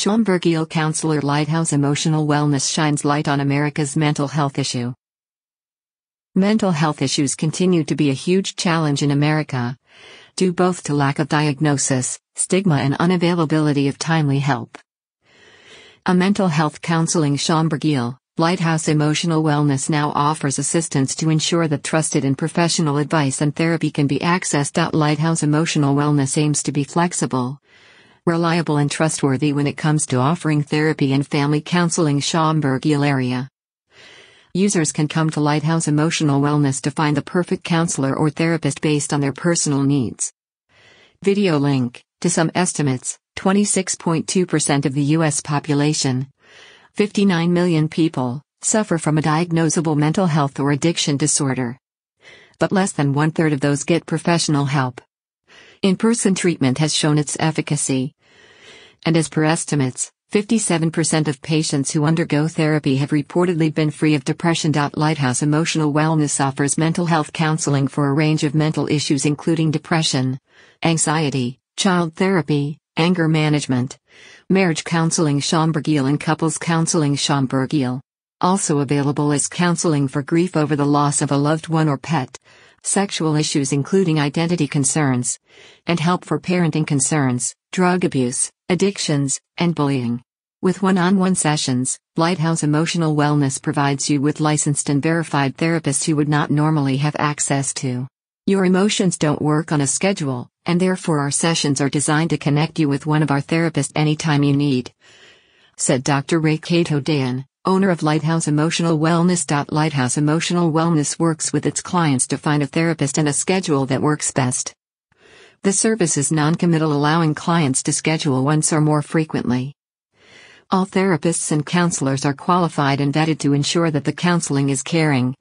Schomburg Counselor Lighthouse Emotional Wellness shines light on America's mental health issue. Mental health issues continue to be a huge challenge in America, due both to lack of diagnosis, stigma, and unavailability of timely help. A mental health counseling Schomburg Lighthouse Emotional Wellness now offers assistance to ensure that trusted and professional advice and therapy can be accessed. Lighthouse Emotional Wellness aims to be flexible reliable and trustworthy when it comes to offering therapy and family counseling Schaumburg area. Users can come to Lighthouse Emotional Wellness to find the perfect counselor or therapist based on their personal needs. Video link to some estimates 26.2% of the U.S. population, 59 million people, suffer from a diagnosable mental health or addiction disorder. But less than one third of those get professional help. In-person treatment has shown its efficacy. And as per estimates, 57% of patients who undergo therapy have reportedly been free of depression. Lighthouse Emotional Wellness offers mental health counseling for a range of mental issues, including depression, anxiety, child therapy, anger management, marriage counseling, Schomburgiel, and couples counseling, Schomburgiel. Also available is counseling for grief over the loss of a loved one or pet sexual issues including identity concerns, and help for parenting concerns, drug abuse, addictions, and bullying. With one on one sessions, Lighthouse Emotional Wellness provides you with licensed and verified therapists you would not normally have access to. Your emotions don't work on a schedule, and therefore our sessions are designed to connect you with one of our therapists anytime you need, said Dr. Ray Kato Dan owner of Lighthouse Emotional Wellness. Lighthouse Emotional Wellness works with its clients to find a therapist and a schedule that works best. The service is non committal, allowing clients to schedule once or more frequently. All therapists and counselors are qualified and vetted to ensure that the counseling is caring,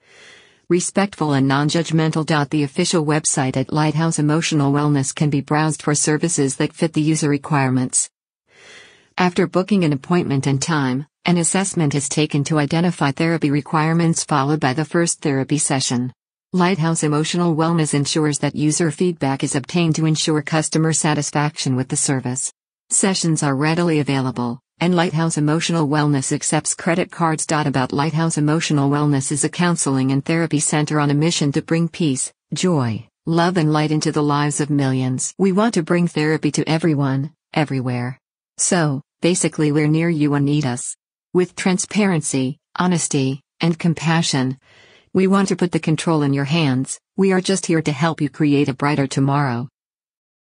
respectful, and non judgmental. The official website at Lighthouse Emotional Wellness can be browsed for services that fit the user requirements. After booking an appointment and time, an assessment is taken to identify therapy requirements followed by the first therapy session. Lighthouse Emotional Wellness ensures that user feedback is obtained to ensure customer satisfaction with the service. Sessions are readily available, and Lighthouse Emotional Wellness accepts credit cards. About Lighthouse Emotional Wellness is a counseling and therapy center on a mission to bring peace, joy, love, and light into the lives of millions. We want to bring therapy to everyone, everywhere. So, basically, we're near you and need us. With transparency, honesty, and compassion, we want to put the control in your hands. We are just here to help you create a brighter tomorrow.